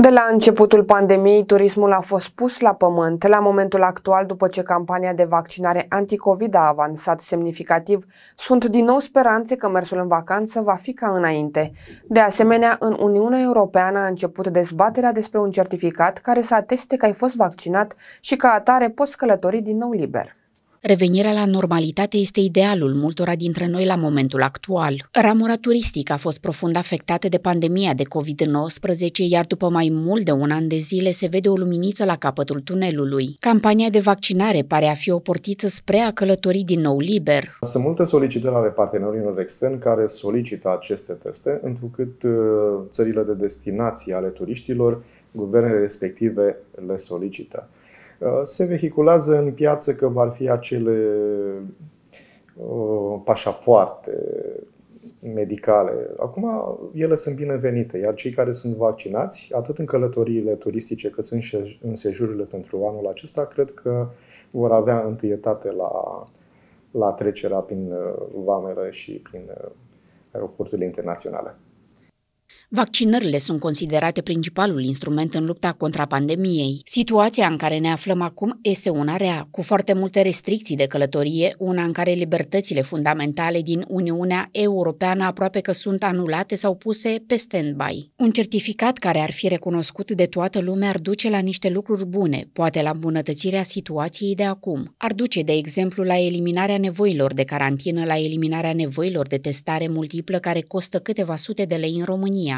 De la începutul pandemiei, turismul a fost pus la pământ. La momentul actual, după ce campania de vaccinare anticovid a avansat semnificativ, sunt din nou speranțe că mersul în vacanță va fi ca înainte. De asemenea, în Uniunea Europeană a început dezbaterea despre un certificat care să ateste că ai fost vaccinat și ca atare poți călători din nou liber. Revenirea la normalitate este idealul multora dintre noi la momentul actual. Ramura turistică a fost profund afectată de pandemia de COVID-19, iar după mai mult de un an de zile se vede o luminiță la capătul tunelului. Campania de vaccinare pare a fi o portiță spre a călători din nou liber. Sunt multe solicitări ale partenerilor externi care solicită aceste teste, întrucât uh, țările de destinație ale turiștilor, guvernele respective le solicită. Uh, se vehiculează în piață că ar fi acele uh, pașapoarte medicale. Acum ele sunt binevenite, iar cei care sunt vaccinați, atât în călătoriile turistice cât și în sejurile pentru anul acesta, cred că vor avea întâietate la, la trecerea prin uh, vamele și prin aeroporturile internaționale. Vaccinările sunt considerate principalul instrument în lupta contra pandemiei. Situația în care ne aflăm acum este una rea, cu foarte multe restricții de călătorie, una în care libertățile fundamentale din Uniunea Europeană aproape că sunt anulate sau puse pe stand-by. Un certificat care ar fi recunoscut de toată lumea ar duce la niște lucruri bune, poate la îmbunătățirea situației de acum. Ar duce, de exemplu, la eliminarea nevoilor de carantină, la eliminarea nevoilor de testare multiplă care costă câteva sute de lei în România